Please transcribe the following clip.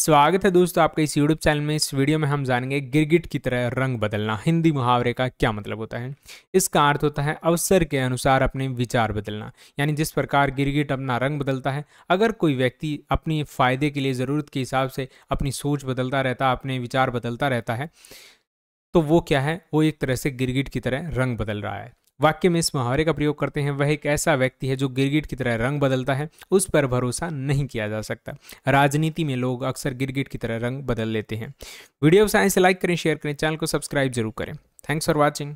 स्वागत है दोस्तों आपके इस यूट्यूब चैनल में इस वीडियो में हम जानेंगे गिरगिट की तरह रंग बदलना हिंदी मुहावरे का क्या मतलब होता है इसका अर्थ होता है अवसर के अनुसार अपने विचार बदलना यानी जिस प्रकार गिरगिट अपना रंग बदलता है अगर कोई व्यक्ति अपनी फ़ायदे के लिए ज़रूरत के हिसाब से अपनी सोच बदलता रहता अपने विचार बदलता रहता है तो वो क्या है वो एक तरह से गिरगिट की तरह रंग बदल रहा है वाक्य में इस मुहावरे का प्रयोग करते हैं वह एक ऐसा व्यक्ति है जो गिरगिट की तरह रंग बदलता है उस पर भरोसा नहीं किया जा सकता राजनीति में लोग अक्सर गिरगिट की तरह रंग बदल लेते हैं वीडियो से लाइक करें शेयर करें चैनल को सब्सक्राइब जरूर करें थैंक्स फॉर वॉचिंग